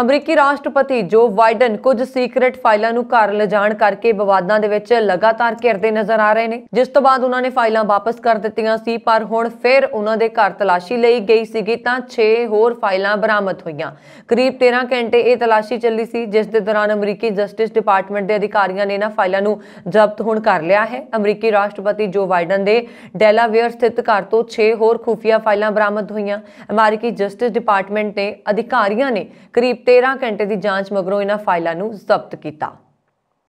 ਅਮਰੀਕੀ ਰਾਸ਼ਟਰਪਤੀ ਜੋ ਬਾਈਡਨ ਕੁਝ ਸੀਕ੍ਰੀਟ ਫਾਈਲਾਂ ਨੂੰ ਘਰ ਲਿਜਾਣ ਕਰਕੇ ਵਿਵਾਦਾਂ ਦੇ ਵਿੱਚ ਲਗਾਤਾਰ ਘਿਰਦੇ ਨਜ਼ਰ ਆ ਰਹੇ ਨੇ ਜਿਸ ਤੋਂ ਬਾਅਦ ਉਹਨਾਂ ਨੇ ਫਾਈਲਾਂ ਵਾਪਸ ਕਰ ਦਿੱਤੀਆਂ ਸੀ ਪਰ ਹੁਣ ਫਿਰ ਉਹਨਾਂ ਦੇ ਘਰ ਤਲਾਸ਼ੀ ਲਈ ਗਈ ਸੀਗੀ ਤਾਂ 6 ਹੋਰ ਫਾਈਲਾਂ ਬਰਾਮਦ ਹੋਈਆਂ ਕਰੀਬ 13 ਘੰਟੇ ਇਹ ਤਲਾਸ਼ੀ ਚੱਲੀ ਸੀ ਜਿਸ ਦੇ ਦੌਰਾਨ ਅਮਰੀਕੀ ਜਸਟਿਸ ਡਿਪਾਰਟਮੈਂਟ ਦੇ ਅਧਿਕਾਰੀਆਂ ਨੇ ਇਹਨਾਂ ਫਾਈਲਾਂ ਨੂੰ ਜ਼ਬਤ ਹੁਣ ਕਰ ਲਿਆ ਹੈ ਅਮਰੀਕੀ ਰਾਸ਼ਟਰਪਤੀ ਜੋ ਬਾਈਡਨ ਦੇ ਡੈਲਾਵੇਅਰ ਸਥਿਤ ਘਰ ਤੋਂ 6 ਹੋਰ ਖੂਫੀਆ ਫਾਈਲਾਂ ਬਰਾਮਦ ਹੋਈਆਂ ਅਮਰੀਕੀ ਜਸਟਿਸ ਡਿਪਾਰਟਮੈਂਟ ਨੇ ਅਧਿਕਾਰੀਆਂ ਨੇ ਕਰੀਬ 13 ਘੰਟੇ ਦੀ ਜਾਂਚ ਮਗਰੋਂ ਇਹਨਾਂ ਫਾਈਲਾਂ ਨੂੰ ਜ਼ਬਤ ਕੀਤਾ